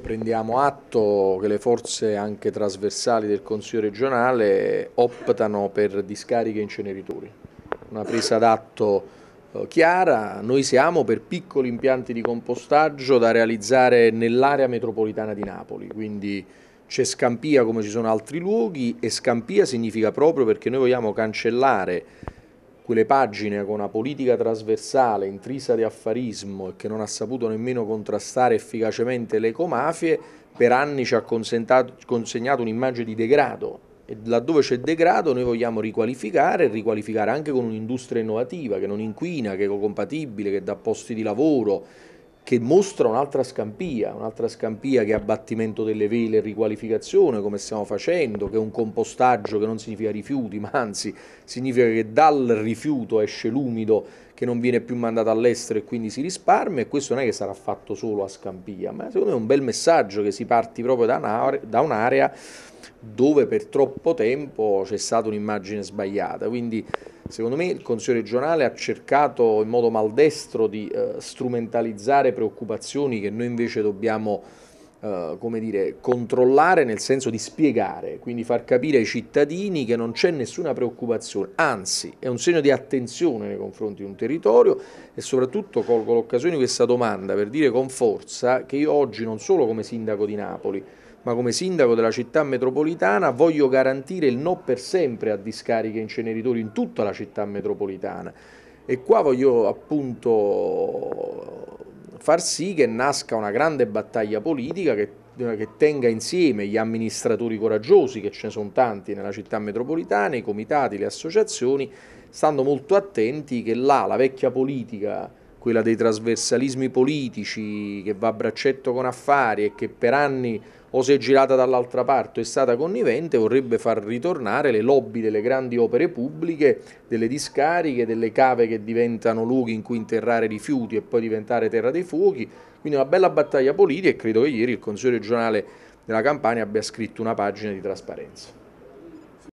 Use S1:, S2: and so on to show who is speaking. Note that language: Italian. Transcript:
S1: prendiamo atto che le forze anche trasversali del Consiglio regionale optano per discariche e inceneritori, una presa d'atto eh, chiara, noi siamo per piccoli impianti di compostaggio da realizzare nell'area metropolitana di Napoli, quindi c'è Scampia come ci sono altri luoghi e Scampia significa proprio perché noi vogliamo cancellare quelle pagine con una politica trasversale intrisa di affarismo e che non ha saputo nemmeno contrastare efficacemente le ecomafie, per anni ci ha consegnato un'immagine di degrado. E laddove c'è degrado noi vogliamo riqualificare e riqualificare anche con un'industria innovativa che non inquina, che è compatibile, che dà posti di lavoro, che mostra un'altra scampia, un'altra scampia che è abbattimento delle vele, riqualificazione come stiamo facendo, che è un compostaggio che non significa rifiuti, ma anzi significa che dal rifiuto esce l'umido che non viene più mandato all'estero e quindi si risparmia e questo non è che sarà fatto solo a Scampia, ma secondo me è un bel messaggio che si parti proprio da, un'area dove per troppo tempo c'è stata un'immagine sbagliata. Quindi Secondo me il Consiglio regionale ha cercato in modo maldestro di eh, strumentalizzare preoccupazioni che noi invece dobbiamo eh, come dire, controllare nel senso di spiegare, quindi far capire ai cittadini che non c'è nessuna preoccupazione, anzi è un segno di attenzione nei confronti di un territorio e soprattutto colgo l'occasione di questa domanda per dire con forza che io oggi non solo come sindaco di Napoli, ma come sindaco della città metropolitana voglio garantire il no per sempre a discariche e inceneritori in tutta la città metropolitana. E qua voglio appunto far sì che nasca una grande battaglia politica che, che tenga insieme gli amministratori coraggiosi, che ce ne sono tanti nella città metropolitana, i comitati, le associazioni, stando molto attenti che là la vecchia politica quella dei trasversalismi politici che va a braccetto con affari e che per anni o si è girata dall'altra parte o è stata connivente, vorrebbe far ritornare le lobby delle grandi opere pubbliche, delle discariche, delle cave che diventano luoghi in cui interrare rifiuti e poi diventare terra dei fuochi. Quindi una bella battaglia politica e credo che ieri il Consiglio regionale della Campania abbia scritto una pagina di trasparenza.